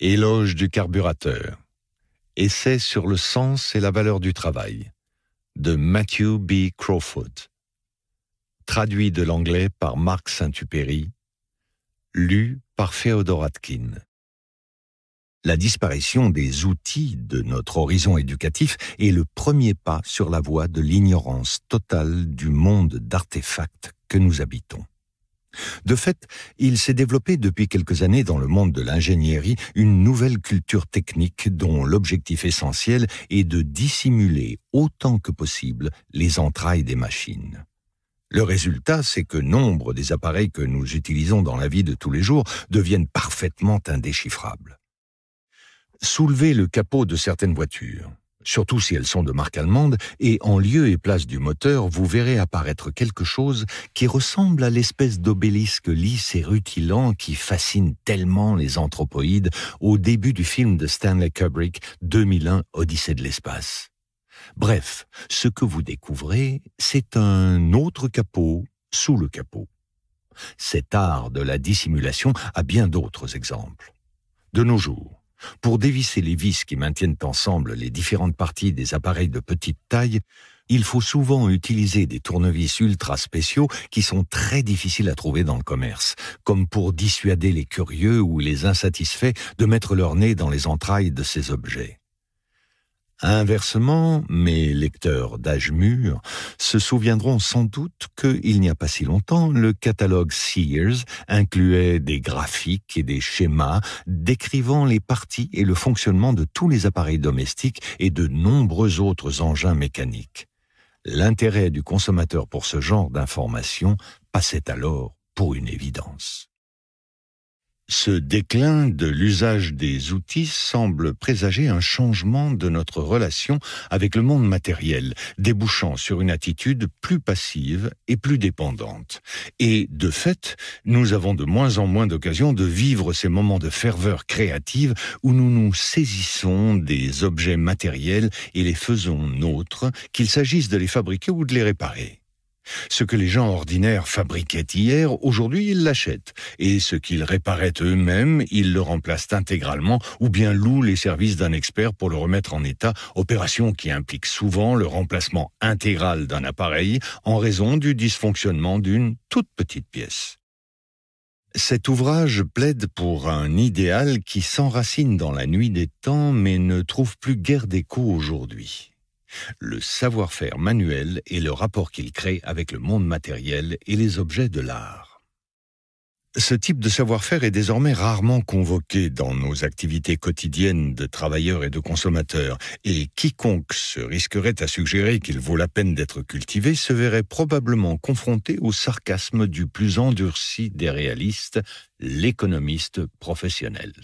Éloge du carburateur. Essai sur le sens et la valeur du travail. De Matthew B. Crawford. Traduit de l'anglais par Marc Saint-Upéry. Lu par Féodor Atkin. La disparition des outils de notre horizon éducatif est le premier pas sur la voie de l'ignorance totale du monde d'artefacts que nous habitons. De fait, il s'est développé depuis quelques années dans le monde de l'ingénierie une nouvelle culture technique dont l'objectif essentiel est de dissimuler autant que possible les entrailles des machines. Le résultat, c'est que nombre des appareils que nous utilisons dans la vie de tous les jours deviennent parfaitement indéchiffrables. Soulevez le capot de certaines voitures surtout si elles sont de marque allemande, et en lieu et place du moteur, vous verrez apparaître quelque chose qui ressemble à l'espèce d'obélisque lisse et rutilant qui fascine tellement les anthropoïdes au début du film de Stanley Kubrick 2001 Odyssée de l'espace. Bref, ce que vous découvrez, c'est un autre capot sous le capot. Cet art de la dissimulation a bien d'autres exemples. De nos jours, pour dévisser les vis qui maintiennent ensemble les différentes parties des appareils de petite taille, il faut souvent utiliser des tournevis ultra spéciaux qui sont très difficiles à trouver dans le commerce, comme pour dissuader les curieux ou les insatisfaits de mettre leur nez dans les entrailles de ces objets. Inversement, mes lecteurs d'âge mûr se souviendront sans doute qu'il n'y a pas si longtemps, le catalogue Sears incluait des graphiques et des schémas décrivant les parties et le fonctionnement de tous les appareils domestiques et de nombreux autres engins mécaniques. L'intérêt du consommateur pour ce genre d'informations passait alors pour une évidence. Ce déclin de l'usage des outils semble présager un changement de notre relation avec le monde matériel, débouchant sur une attitude plus passive et plus dépendante. Et, de fait, nous avons de moins en moins d'occasion de vivre ces moments de ferveur créative où nous nous saisissons des objets matériels et les faisons nôtres, qu'il s'agisse de les fabriquer ou de les réparer. Ce que les gens ordinaires fabriquaient hier, aujourd'hui ils l'achètent. Et ce qu'ils réparaient eux-mêmes, ils le remplacent intégralement ou bien louent les services d'un expert pour le remettre en état, opération qui implique souvent le remplacement intégral d'un appareil en raison du dysfonctionnement d'une toute petite pièce. Cet ouvrage plaide pour un idéal qui s'enracine dans la nuit des temps mais ne trouve plus guère d'écho aujourd'hui le savoir-faire manuel et le rapport qu'il crée avec le monde matériel et les objets de l'art. Ce type de savoir-faire est désormais rarement convoqué dans nos activités quotidiennes de travailleurs et de consommateurs, et quiconque se risquerait à suggérer qu'il vaut la peine d'être cultivé se verrait probablement confronté au sarcasme du plus endurci des réalistes, l'économiste professionnel.